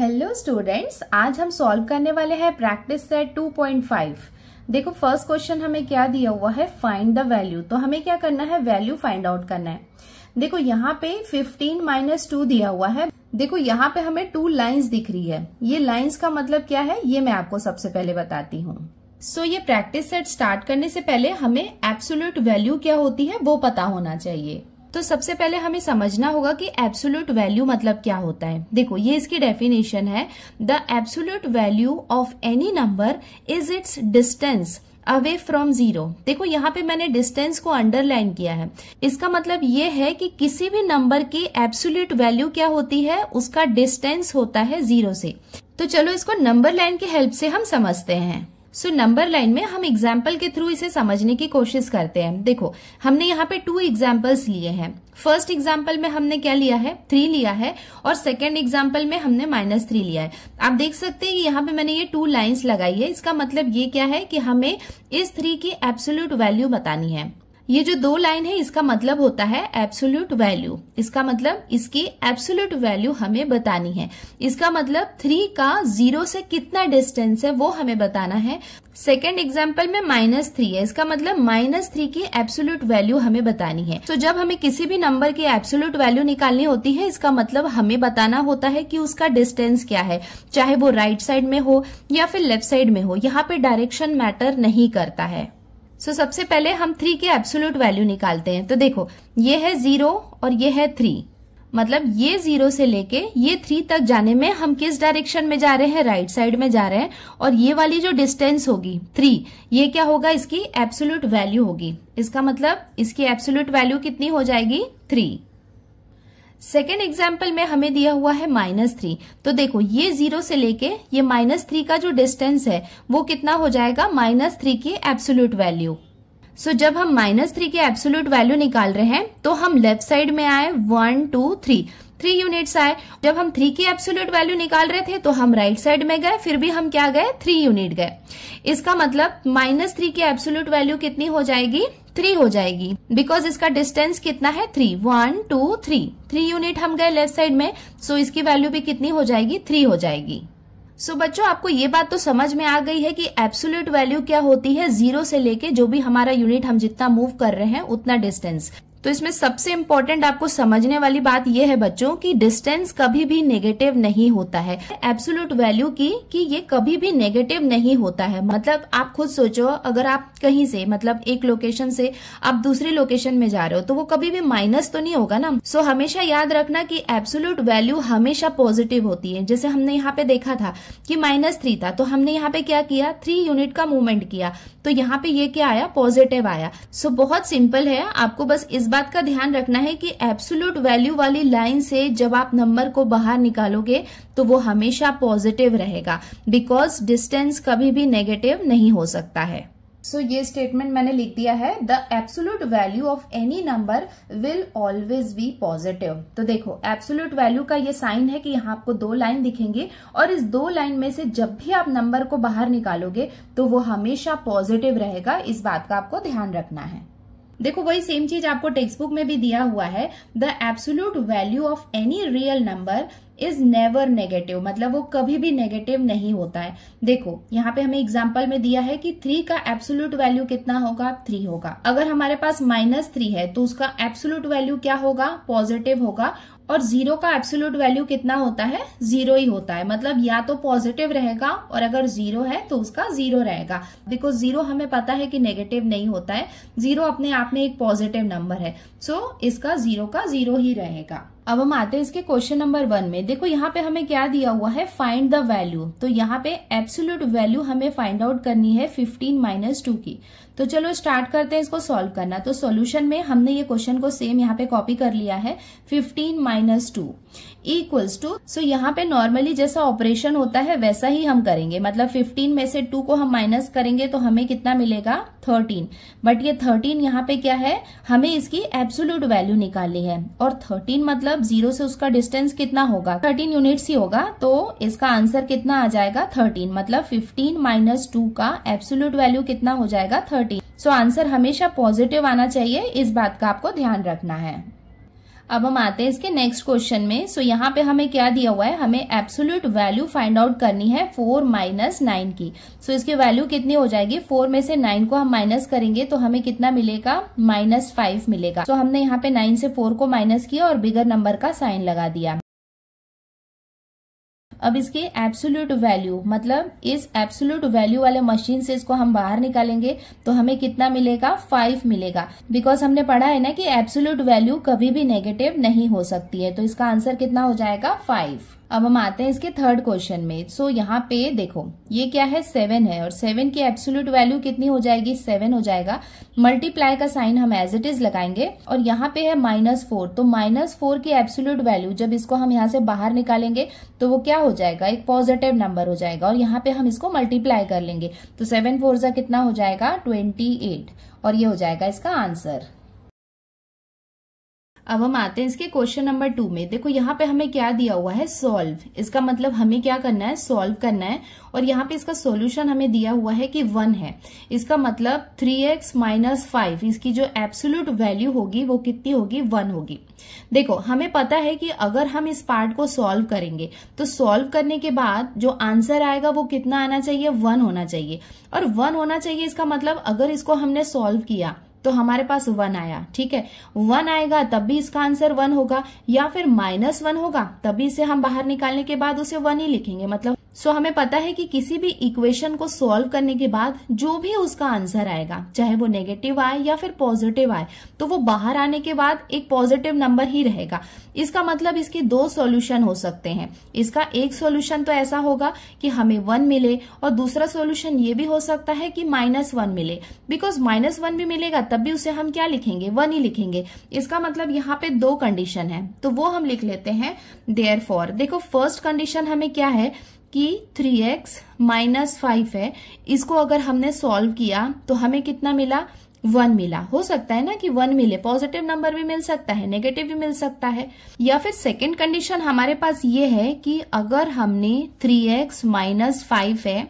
hello students आज हम solve करने वाले हैं प्रैक्टिस सेट 2.5 देखो फर्स्ट क्वेश्चन हमें क्या दिया हुआ है फाइंड द वैल्यू तो हमें क्या करना है वैल्यू फाइंड आउट करना है देखो यहाँ पे 15 माइनस टू दिया हुआ है देखो यहाँ पे हमें टू लाइंस दिख रही है ये लाइंस का मतलब क्या है ये मैं आपको सबसे पहले बताती हूँ सो so, ये प्रैक्टिस सेट स्टार्ट करने से पहले हमें एब्सोल्यूट वैल्यू क्या होती है वो पता होना चाहिए तो सबसे पहले हमें समझना होगा कि एब्सोल्यूट वैल्यू मतलब क्या होता है देखो ये इसकी डेफिनेशन है the absolute value of any number is its distance away from zero देखो यहाँ पे मैंने डिस्टेंस को अंडरलाइन किया है इसका मतलब ये है कि किसी भी नंबर की एब्सोल्यूट वैल्यू क्या होती है उसका डिस्टेंस होता है जीरो से तो चलो इसको नंबर लाइन की हेल्प से हम समझते हैं सो नंबर लाइन में हम एग्जाम्पल के थ्रू इसे समझने की कोशिश करते हैं देखो हमने यहाँ पे टू एग्जाम्पल्स लिए हैं फर्स्ट एग्जाम्पल में हमने क्या लिया है थ्री लिया है और सेकेंड एग्जाम्पल में हमने माइनस थ्री लिया है आप देख सकते हैं कि यहाँ पे मैंने ये टू लाइन्स लगाई है इसका मतलब ये क्या है कि हमें इस थ्री की एब्सोल्यूट वैल्यू बतानी है ये जो दो लाइन है इसका मतलब होता है एब्सोल्यूट वैल्यू इसका मतलब इसकी एब्सोल्यूट वैल्यू हमें बतानी है इसका मतलब थ्री का जीरो से कितना डिस्टेंस है वो हमें बताना है सेकेंड एग्जाम्पल में माइनस थ्री है इसका मतलब माइनस थ्री की एब्सोल्यूट वैल्यू हमें बतानी है तो so, जब हमें किसी भी नंबर की एब्सोल्यूट वैल्यू निकालनी होती है इसका मतलब हमें बताना होता है कि उसका डिस्टेंस क्या है चाहे वो राइट right साइड में हो या फिर लेफ्ट साइड में हो यहाँ पे डायरेक्शन मैटर नहीं करता है सो so, सबसे पहले हम थ्री के एब्सोल्यूट वैल्यू निकालते हैं तो देखो ये है जीरो और ये है थ्री मतलब ये जीरो से लेके ये थ्री तक जाने में हम किस डायरेक्शन में जा रहे हैं राइट right साइड में जा रहे हैं और ये वाली जो डिस्टेंस होगी थ्री ये क्या होगा इसकी एब्सोल्यूट वैल्यू होगी इसका मतलब इसकी एब्सोल्यूट वैल्यू कितनी हो जाएगी थ्री सेकेंड एग्जाम्पल में हमें दिया हुआ है माइनस थ्री तो देखो ये जीरो से लेके ये माइनस थ्री का जो डिस्टेंस है वो कितना हो जाएगा माइनस थ्री की एब्सोल्यूट वैल्यू सो जब हम माइनस थ्री की एब्सोल्यूट वैल्यू निकाल रहे हैं तो हम लेफ्ट साइड में आए one two three three units आए जब हम थ्री की एब्सोल्यूट वैल्यू निकाल रहे थे तो हम राइट right साइड में गए फिर भी हम क्या गए थ्री यूनिट गए इसका मतलब माइनस थ्री की एब्सोल्यूट वैल्यू कितनी हो जाएगी थ्री हो जाएगी बिकॉज इसका डिस्टेंस कितना है three one two three three unit हम गए लेफ्ट साइड में सो so इसकी वैल्यू भी कितनी हो जाएगी थ्री हो जाएगी सो so, बच्चों आपको ये बात तो समझ में आ गई है कि एब्सोल्यूट वैल्यू क्या होती है जीरो से लेके जो भी हमारा यूनिट हम जितना मूव कर रहे हैं उतना डिस्टेंस तो इसमें सबसे इंपॉर्टेंट आपको समझने वाली बात यह है बच्चों कि डिस्टेंस कभी भी नेगेटिव नहीं होता है एब्सोल्यूट वैल्यू की कि ये कभी भी नेगेटिव नहीं होता है मतलब आप खुद सोचो अगर आप कहीं से मतलब एक लोकेशन से आप दूसरी लोकेशन में जा रहे हो तो वो कभी भी माइनस तो नहीं होगा ना सो so, हमेशा याद रखना की एब्सोल्यूट वैल्यू हमेशा पॉजिटिव होती है जैसे हमने यहाँ पे देखा था कि माइनस थ्री था तो हमने यहाँ पे क्या किया थ्री यूनिट का मूवमेंट किया तो यहाँ पे ये क्या आया पॉजिटिव आया सो so, बहुत सिंपल है आपको बस इस बात का ध्यान रखना है कि एब्सोल्यूट वैल्यू वाली लाइन से जब आप नंबर को बाहर निकालोगे तो वो हमेशा पॉजिटिव रहेगा बिकॉज डिस्टेंस कभी भी नेगेटिव नहीं हो सकता है सो so, ये स्टेटमेंट मैंने लिख दिया है the absolute value of any number will always be positive तो देखो एब्सोल्यूट वैल्यू का ये साइन है कि यहाँ आपको दो लाइन दिखेंगे और इस दो लाइन में से जब भी आप नंबर को बाहर निकालोगे तो वो हमेशा पॉजिटिव रहेगा इस बात का आपको ध्यान रखना है देखो वही सेम चीज आपको टेक्स्ट बुक में भी दिया हुआ है the absolute value of any real number is never negative मतलब वो कभी भी नेगेटिव नहीं होता है देखो यहाँ पे हमें एग्जाम्पल में दिया है कि थ्री का एब्सोल्यूट वैल्यू कितना होगा थ्री होगा अगर हमारे पास माइनस थ्री है तो उसका एब्सोल्यूट वैल्यू क्या होगा पॉजिटिव होगा और जीरो का एब्सोल्यूट वैल्यू कितना होता है जीरो ही होता है मतलब या तो पॉजिटिव रहेगा और अगर जीरो है तो उसका जीरो रहेगा बिकॉज जीरो हमें पता है कि नेगेटिव नहीं होता है जीरो अपने आप में एक पॉजिटिव नंबर है सो so, इसका जीरो का जीरो ही रहेगा अब हम आते हैं इसके क्वेश्चन नंबर वन में देखो यहाँ पे हमें क्या दिया हुआ है फाइंड द वैल्यू तो यहाँ पे एब्सोल्यूट वैल्यू हमें फाइंड आउट करनी है 15 माइनस टू की तो चलो स्टार्ट करते हैं इसको सॉल्व करना तो सॉल्यूशन में हमने ये क्वेश्चन को सेम यहाँ पे कॉपी कर लिया है 15 minus two equals two so यहाँ पे नॉर्मली जैसा ऑपरेशन होता है वैसा ही हम करेंगे मतलब फिफ्टीन में से टू को हम माइनस करेंगे तो हमें कितना मिलेगा थर्टीन बट ये थर्टीन यहाँ पे क्या है हमें इसकी एब्सोल्यूट वैल्यू निकालनी है और थर्टीन मतलब जीरो से उसका डिस्टेंस कितना होगा थर्टीन यूनिट्स ही होगा तो इसका आंसर कितना आ जाएगा थर्टीन मतलब फिफ्टीन माइनस टू का एब्सोल्यूट वैल्यू कितना हो जाएगा थर्टीन सो so, आंसर हमेशा पॉजिटिव आना चाहिए इस बात का आपको ध्यान रखना है अब हम आते हैं इसके नेक्स्ट क्वेश्चन में सो so, यहाँ पे हमें क्या दिया हुआ है हमें एब्सोल्यूट वैल्यू फाइंड आउट करनी है फोर माइनस नाइन की सो so, इसकी वैल्यू कितनी हो जाएगी फोर में से नाइन को हम माइनस करेंगे तो हमें कितना मिलेगा माइनस फाइव मिलेगा तो so, हमने यहाँ पे नाइन से फोर को माइनस किया और बिगर नंबर का साइन लगा दिया अब इसके एब्सोल्यूट वैल्यू मतलब इस एब्सोल्यूट वैल्यू वाले मशीन से इसको हम बाहर निकालेंगे तो हमें कितना मिलेगा फाइव मिलेगा बिकॉज हमने पढ़ा है ना कि एब्सोल्यूट वैल्यू कभी भी नेगेटिव नहीं हो सकती है तो इसका आंसर कितना हो जाएगा फाइव अब हम आते हैं इसके थर्ड क्वेश्चन में सो so, यहाँ पे देखो ये क्या है सेवन है और सेवन की एब्सोल्यूट वैल्यू कितनी हो जाएगी सेवन हो जाएगा मल्टीप्लाई का साइन हम एज इट इज लगाएंगे और यहाँ पे है माइनस फोर तो माइनस फोर की एब्सोल्यूट वैल्यू जब इसको हम यहाँ से बाहर निकालेंगे तो वो क्या हो जाएगा एक पॉजिटिव नंबर हो जाएगा और यहाँ पे हम इसको मल्टीप्लाई कर लेंगे तो सेवन फोर कितना हो जाएगा ट्वेंटी और ये हो जाएगा इसका आंसर अब हम आते हैं इसके क्वेश्चन नंबर टू में देखो यहाँ पे हमें क्या दिया हुआ है सॉल्व इसका मतलब हमें क्या करना है सॉल्व करना है और यहाँ पे इसका सॉल्यूशन हमें दिया हुआ है कि वन है इसका मतलब थ्री एक्स माइनस फाइव इसकी जो एब्सोल्यूट वैल्यू होगी वो कितनी होगी वन होगी देखो हमें पता है कि अगर हम इस पार्ट को सॉल्व करेंगे तो सॉल्व करने के बाद जो आंसर आएगा वो कितना आना चाहिए वन होना चाहिए और वन होना चाहिए इसका मतलब अगर इसको हमने सॉल्व किया तो हमारे पास वन आया ठीक है वन आएगा तब भी इसका आंसर वन होगा या फिर माइनस वन होगा तभी इसे हम बाहर निकालने के बाद उसे वन ही लिखेंगे मतलब सो so, हमें पता है कि किसी भी इक्वेशन को सॉल्व करने के बाद जो भी उसका आंसर आएगा चाहे वो नेगेटिव आए या फिर पॉजिटिव आए तो वो बाहर आने के बाद एक पॉजिटिव नंबर ही रहेगा इसका मतलब इसके दो सॉल्यूशन हो सकते हैं इसका एक सॉल्यूशन तो ऐसा होगा कि हमें वन मिले और दूसरा सोल्यूशन ये भी हो सकता है कि माइनस वन मिले बिकॉज माइनस वन भी मिलेगा तब भी उसे हम क्या लिखेंगे वन ही लिखेंगे इसका मतलब यहाँ पे दो कंडीशन है तो वो हम लिख लेते हैं देयर देखो फर्स्ट कंडीशन हमें क्या है कि 3x एक्स माइनस फाइव है इसको अगर हमने सॉल्व किया तो हमें कितना मिला वन मिला हो सकता है ना कि वन मिले पॉजिटिव नंबर भी मिल सकता है नेगेटिव भी मिल सकता है या फिर सेकंड कंडीशन हमारे पास ये है कि अगर हमने थ्री एक्स माइनस फाइव है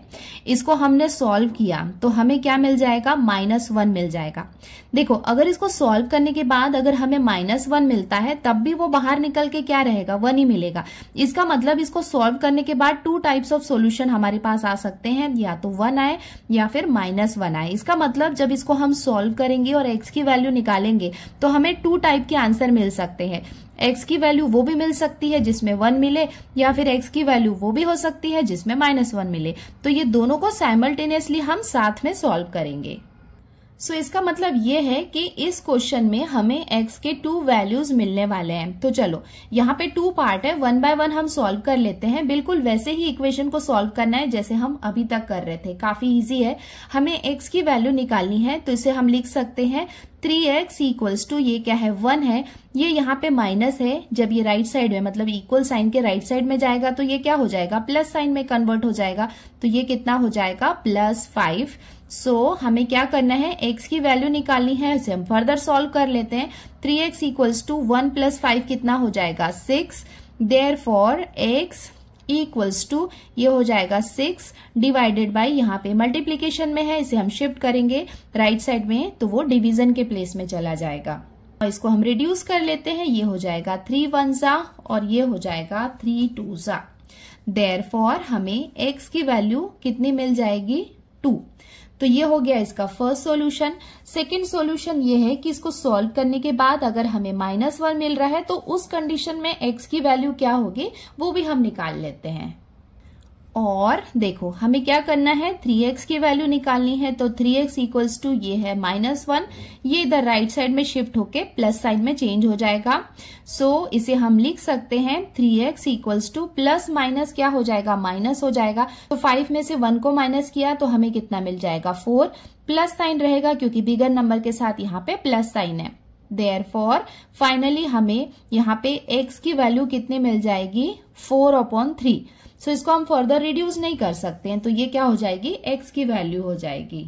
इसको हमने सॉल्व किया तो हमें क्या मिल जाएगा माइनस वन मिल जाएगा देखो अगर इसको सॉल्व करने के बाद अगर हमें माइनस वन मिलता है तब भी वो बाहर निकल के क्या रहेगा वन ही मिलेगा इसका मतलब इसको सॉल्व करने के बाद टू टाइप्स ऑफ सोल्यूशन हमारे पास आ सकते हैं या तो वन आए या फिर माइनस वन आए इसका मतलब जब इसको हम सॉल्व सॉल्व करेंगे और एक्स की वैल्यू निकालेंगे तो हमें टू टाइप के आंसर मिल सकते हैं एक्स की वैल्यू वो भी मिल सकती है जिसमें वन मिले या फिर एक्स की वैल्यू वो भी हो सकती है जिसमें माइनस वन मिले तो ये दोनों को साइमल्टेनियसली हम साथ में सॉल्व करेंगे सो so, इसका मतलब ये है कि इस क्वेश्चन में हमें x के टू वैल्यूज मिलने वाले हैं तो चलो यहाँ पे टू पार्ट है वन बाय वन हम सॉल्व कर लेते हैं बिल्कुल वैसे ही इक्वेशन को सॉल्व करना है जैसे हम अभी तक कर रहे थे काफी इजी है हमें x की वैल्यू निकालनी है तो इसे हम लिख सकते हैं थ्री एक्स इक्वल्स टू ये क्या है वन है ये यहाँ पे माइनस है जब ये राइट साइड में मतलब इक्वल साइन के राइट साइड में जाएगा तो ये क्या हो जाएगा प्लस साइन में कन्वर्ट हो जाएगा तो ये कितना हो जाएगा प्लस फाइव सो so, हमें क्या करना है x की वैल्यू निकालनी है उसे हम फर्दर सॉल्व कर लेते हैं three X equals to one plus five कितना हो जाएगा six therefore x equals to ये हो जाएगा सिक्स डिवाइडेड बाई यहाँ पे मल्टीप्लीकेशन में है इसे हम शिफ्ट करेंगे राइट right साइड में तो वो डिवीजन के प्लेस में चला जाएगा और इसको हम रिड्यूस कर लेते हैं ये हो जाएगा थ्री वन जा और ये हो जाएगा थ्री टू जा देर फॉर हमें x की वैल्यू कितनी मिल जाएगी टू तो ये हो गया इसका फर्स्ट सॉल्यूशन सेकंड सॉल्यूशन ये है कि इसको सॉल्व करने के बाद अगर हमें माइनस वन मिल रहा है तो उस कंडीशन में एक्स की वैल्यू क्या होगी वो भी हम निकाल लेते हैं और देखो हमें क्या करना है 3x की वैल्यू निकालनी है तो 3x एक्स इक्वल्स टू ये है माइनस वन ये इधर राइट साइड में शिफ्ट होके प्लस साइड में चेंज हो जाएगा सो so, इसे हम लिख सकते हैं 3x X equals to plus minus क्या हो जाएगा माइनस हो जाएगा तो फाइव में से वन को माइनस किया तो हमें कितना मिल जाएगा फोर प्लस साइन रहेगा क्योंकि बिगर नंबर के साथ यहाँ पे प्लस साइन है देयर फॉर फाइनली हमें यहाँ पे एक्स की वैल्यू कितनी मिल जाएगी four upon three so so, इसको हम फर्दर रिड्यूस नहीं कर सकते हैं तो ये क्या हो जाएगी एक्स की वैल्यू हो जाएगी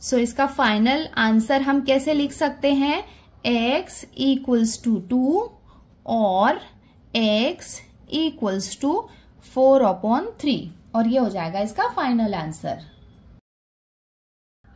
सो so, इसका फाइनल आंसर हम कैसे लिख सकते हैं एक्स इक्वल्स टू टू और X equals to four upon three और ये हो जाएगा इसका फाइनल आंसर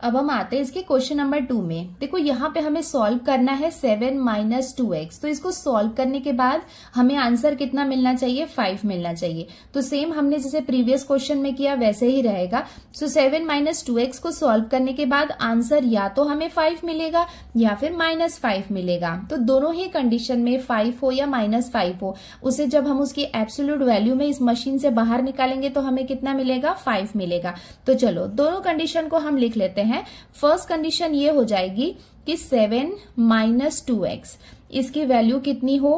अब हम आते हैं इसके क्वेश्चन नंबर टू में देखो यहाँ पे हमें सॉल्व करना है सेवन माइनस टू एक्स तो इसको सॉल्व करने के बाद हमें आंसर कितना मिलना चाहिए फाइव मिलना चाहिए तो सेम हमने जैसे प्रीवियस क्वेश्चन में किया वैसे ही रहेगा so seven minus two X को सॉल्व करने के बाद आंसर या तो हमें फाइव मिलेगा या फिर माइनस फाइव मिलेगा तो दोनों ही कंडीशन में फाइव हो या माइनस फाइव हो उसे जब हम उसकी एब्सोल्यूट वैल्यू में इस मशीन से बाहर निकालेंगे तो हमें कितना मिलेगा फाइव मिलेगा तो चलो दोनों कंडीशन को हम लिख लेते हैं है फर्स्ट कंडीशन ये हो जाएगी कि सेवन माइनस टू एक्स इसकी वैल्यू कितनी हो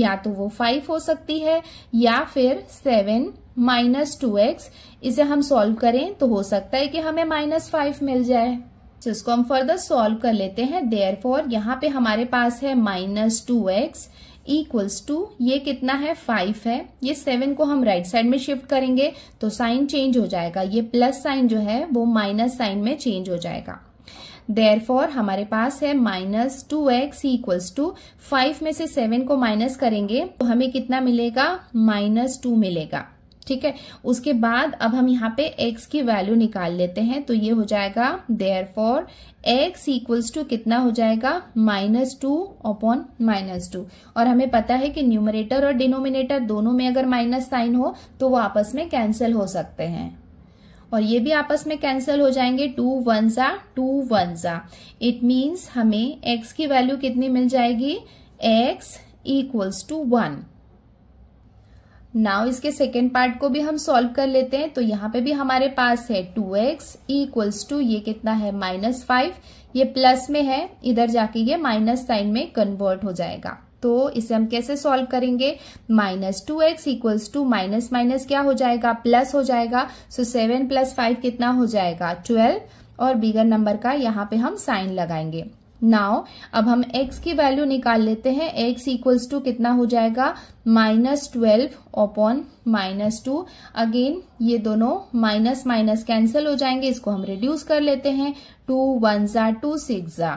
या तो वो फाइव हो सकती है या फिर सेवन माइनस टू एक्स इसे हम सॉल्व करें तो हो सकता है कि हमें माइनस फाइव मिल जाए तो इसको हम फर्दर सॉल्व कर लेते हैं देयर फोर यहाँ पे हमारे पास है minus two x equals to ये कितना है फाइव है ये सेवन को हम राइट right साइड में शिफ्ट करेंगे तो साइन चेंज हो जाएगा ये प्लस साइन जो है वो माइनस साइन में चेंज हो जाएगा देयरफॉर हमारे पास है minus two x equals to five में से सेवन को माइनस करेंगे तो हमें कितना मिलेगा माइनस टू मिलेगा ठीक है उसके बाद अब हम यहाँ पे x की वैल्यू निकाल लेते हैं तो ये हो जाएगा therefore x equals to कितना हो जाएगा minus two upon minus two और हमें पता है कि न्यूमरेटर और डिनोमिनेटर दोनों में अगर माइनस साइन हो तो वो आपस में कैंसिल हो सकते हैं और ये भी आपस में कैंसिल हो जाएंगे टू वन सा टू वन सा इट मीन्स हमें x की वैल्यू कितनी मिल जाएगी x equals to one now इसके सेकेंड पार्ट को भी हम सॉल्व कर लेते हैं तो यहाँ पे भी हमारे पास है टू एक्स इक्वल्स टू ये कितना है माइनस फाइव ये प्लस में है इधर जाके ये माइनस साइन में कन्वर्ट हो जाएगा तो इसे हम कैसे सॉल्व करेंगे minus two x equals to minus minus क्या हो जाएगा प्लस हो जाएगा सो सेवन प्लस फाइव कितना हो जाएगा ट्वेल्व और बिगर नंबर का यहाँ पे हम साइन लगाएंगे नाउ अब हम x की वैल्यू निकाल लेते हैं x इक्वल्स टू कितना हो जाएगा minus twelve upon minus two again ये दोनों माइनस माइनस कैंसिल हो जाएंगे इसको हम रिड्यूस कर लेते हैं टू वन ज़ा टू सिक्स ज़ा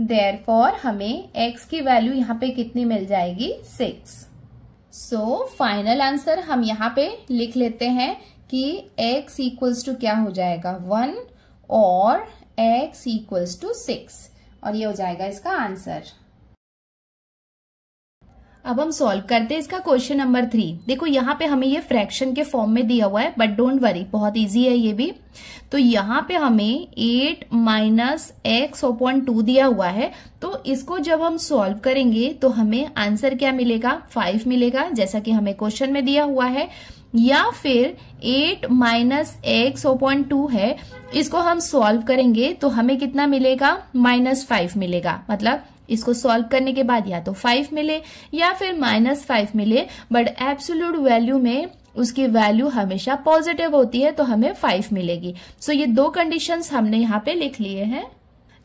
देर फॉर हमें x की वैल्यू यहाँ पे कितनी मिल जाएगी सिक्स सो फाइनल आंसर हम यहाँ पे लिख लेते हैं कि x इक्वल्स टू क्या हो जाएगा वन और x इक्वल्स टू सिक्स और ये हो जाएगा इसका आंसर अब हम सॉल्व करते हैं इसका क्वेश्चन नंबर थ्री देखो यहाँ पे हमें ये फ्रैक्शन के फॉर्म में दिया हुआ है बट डोंट वरी बहुत इजी है ये भी तो यहाँ पे हमें eight minus x upon two दिया हुआ है तो इसको जब हम सॉल्व करेंगे तो हमें आंसर क्या मिलेगा फाइव मिलेगा जैसा कि हमें क्वेश्चन में दिया हुआ है या फिर eight minus x point two है इसको हम सॉल्व करेंगे तो हमें कितना मिलेगा माइनस फाइव मिलेगा मतलब इसको सॉल्व करने के बाद या तो फाइव मिले या फिर माइनस फाइव मिले बट एब्सोल्यूट वैल्यू में उसकी वैल्यू हमेशा पॉजिटिव होती है तो हमें फाइव मिलेगी सो so, ये दो कंडीशंस हमने यहाँ पे लिख लिए हैं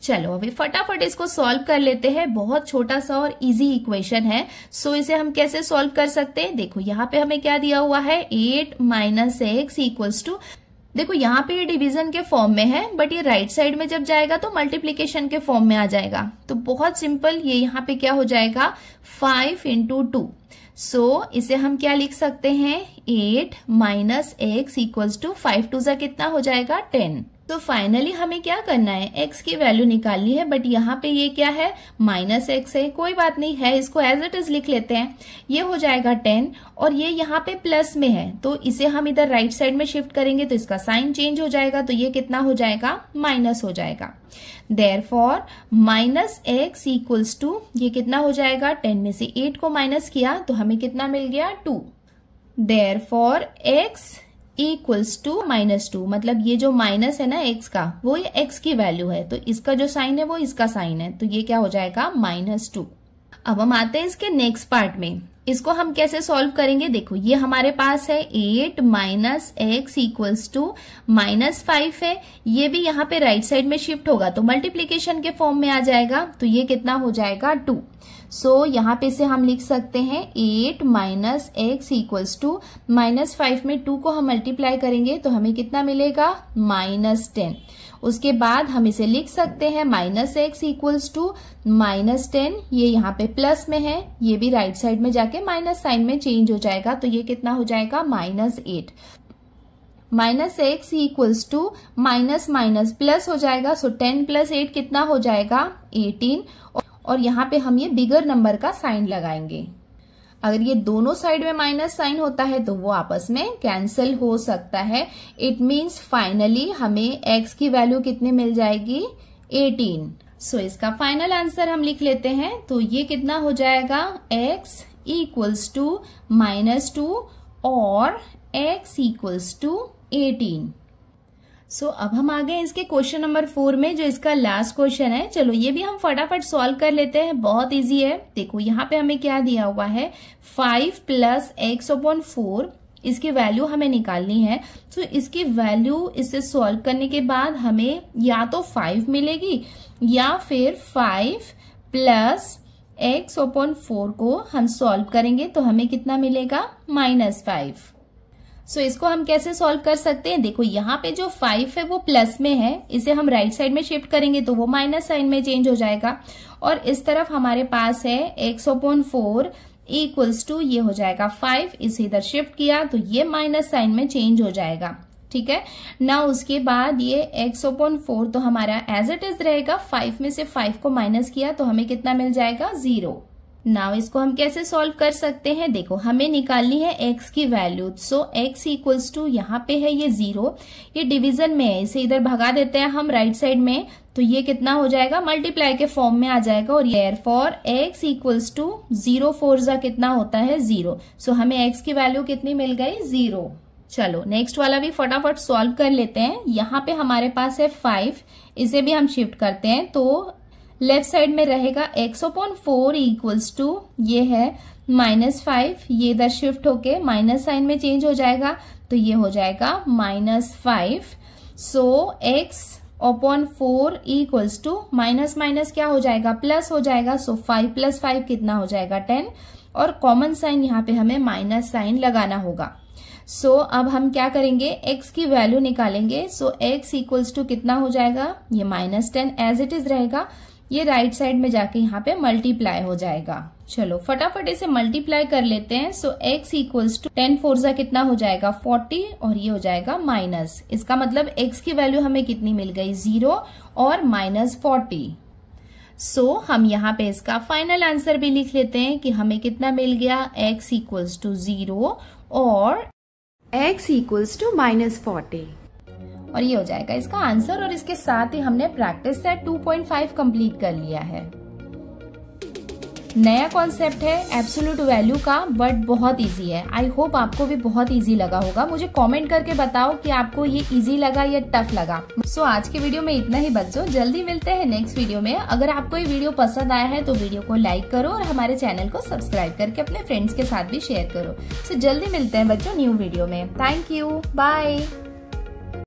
चलो अभी फटाफट इसको सॉल्व कर लेते हैं बहुत छोटा सा और इजी इक्वेशन है सो इसे हम कैसे सॉल्व कर सकते हैं देखो यहाँ पे हमें क्या दिया हुआ है eight minus x equals to देखो यहाँ पे ये डिवीजन के फॉर्म में है बट ये राइट साइड में जब जाएगा तो मल्टीप्लीकेशन के फॉर्म में आ जाएगा तो बहुत सिंपल ये यहाँ पे क्या हो जाएगा फाइव इंटू टू सो इसे हम क्या लिख सकते हैं eight minus x equals to five two सा कितना हो जाएगा टेन तो फाइनली हमें क्या करना है एक्स की वैल्यू निकालनी है बट यहाँ पे ये क्या है माइनस एक्स है कोई बात नहीं है इसको एज इट इज लिख लेते हैं ये हो जाएगा टेन और ये यहाँ पे प्लस में है तो इसे हम इधर राइट साइड में शिफ्ट करेंगे तो इसका साइन चेंज हो जाएगा तो ये कितना हो जाएगा माइनस हो जाएगा therefore minus x equals to ये कितना हो जाएगा टेन में से एट को माइनस किया तो हमें कितना मिल गया two therefore x equals to minus two मतलब ये जो माइनस है ना एक्स का वो ये एक्स की वैल्यू है तो इसका जो साइन है वो इसका साइन है तो ये क्या हो जाएगा माइनस टू अब हम आते हैं इसके नेक्स्ट पार्ट में इसको हम कैसे सॉल्व करेंगे देखो ये हमारे पास है eight minus x equals to minus five है ये भी यहाँ पे राइट साइड में शिफ्ट होगा तो मल्टीप्लीकेशन के फॉर्म में आ जाएगा तो ये कितना हो जाएगा टू सो so, यहाँ पे से हम लिख सकते हैं eight minus x equals to minus five में टू को हम मल्टीप्लाई करेंगे तो हमें कितना मिलेगा माइनस टेन उसके बाद हम इसे लिख सकते हैं minus x equals to minus ten ये यहाँ पे प्लस में है ये भी राइट साइड में जाके माइनस साइन में चेंज हो जाएगा तो ये कितना हो जाएगा minus eight minus x equals to minus minus plus हो जाएगा सो टेन प्लस एट कितना हो जाएगा एटीन और यहाँ पे हम ये बिगर नंबर का साइन लगाएंगे अगर ये दोनों साइड में माइनस साइन होता है तो वो आपस में कैंसिल हो सकता है इट मीन्स फाइनली हमें x की वैल्यू कितने मिल जाएगी 18 सो so, इसका फाइनल आंसर हम लिख लेते हैं तो ये कितना हो जाएगा x equals to minus two और x equals to eighteen so so, अब हम आ गए इसके क्वेश्चन नंबर फोर में जो इसका लास्ट क्वेश्चन है चलो ये भी हम फटाफट सॉल्व कर लेते हैं बहुत इजी है देखो यहाँ पे हमें क्या दिया हुआ है five plus x upon four इसकी वैल्यू हमें निकालनी है तो so, इसकी वैल्यू इसे सॉल्व करने के बाद हमें या तो फाइव मिलेगी या फिर five plus x upon four को हम सॉल्व करेंगे तो हमें कितना मिलेगा माइनस फाइव सो so, इसको हम कैसे सॉल्व कर सकते हैं देखो यहाँ पे जो फाइव है वो प्लस में है इसे हम राइट साइड में शिफ्ट करेंगे तो वो माइनस साइन में चेंज हो जाएगा और इस तरफ हमारे पास है x upon four equals to ये हो जाएगा फाइव इसे इधर शिफ्ट किया तो ये माइनस साइन में चेंज हो जाएगा ठीक है ना उसके बाद ये एक्स ओपोन फोर तो हमारा एज इट इज रहेगा फाइव में से फाइव को माइनस किया तो हमें कितना मिल जाएगा जीरो नाउ इसको हम कैसे सॉल्व कर सकते हैं देखो हमें निकालनी है x की value so x equals to यहाँ पे है ये जीरो ये डिवीजन में है इसे इधर भगा देते हैं हम राइट right साइड में तो ये कितना हो जाएगा मल्टीप्लाई के फॉर्म में आ जाएगा और ये four x equals to zero four जा कितना होता है जीरो सो so, हमें x की वैल्यू कितनी मिल गई जीरो चलो नेक्स्ट वाला भी फटाफट सॉल्व कर लेते हैं यहाँ पे हमारे पास है फाइव इसे भी हम शिफ्ट करते हैं तो लेफ्ट साइड में रहेगा x upon four equals to ये है माइनस फाइव ये इधर शिफ्ट होके माइनस साइन में चेंज हो जाएगा तो ये हो जाएगा minus five so x upon four equals to minus minus क्या हो जाएगा प्लस हो जाएगा सो फाइव प्लस फाइव कितना हो जाएगा टेन और कॉमन साइन यहाँ पे हमें माइनस साइन लगाना होगा सो so, अब हम क्या करेंगे x की वैल्यू निकालेंगे so so, x equals to कितना हो जाएगा ये minus ten as it is रहेगा ये राइट साइड में जाके यहाँ पे मल्टीप्लाई हो जाएगा चलो फटाफट इसे मल्टीप्लाई कर लेते हैं so x equals to ten फोर्जा कितना हो जाएगा 40 और ये हो जाएगा माइनस इसका मतलब x की वैल्यू हमें कितनी मिल गई जीरो और माइनस फोर्टी सो हम यहाँ पे इसका फाइनल आंसर भी लिख लेते हैं कि हमें कितना मिल गया x इक्वल्स टू जीरो और x equals to minus forty और ये हो जाएगा इसका आंसर और इसके साथ ही हमने प्रैक्टिस सेट 2.5 कंप्लीट कर लिया है नया कॉन्सेप्ट है एब्सोल्यूट वैल्यू का बट बहुत इजी है आई होप आपको भी बहुत इजी लगा होगा मुझे कमेंट करके बताओ कि आपको ये इजी लगा या टफ लगा सो so, आज के वीडियो में इतना ही बच्चों जल्दी मिलते हैं नेक्स्ट वीडियो में अगर आपको ये वीडियो पसंद आया है तो वीडियो को लाइक करो और हमारे चैनल को सब्सक्राइब करके अपने फ्रेंड्स के साथ भी शेयर करो सो so, जल्दी मिलते हैं बच्चों न्यू वीडियो में थैंक यू बाय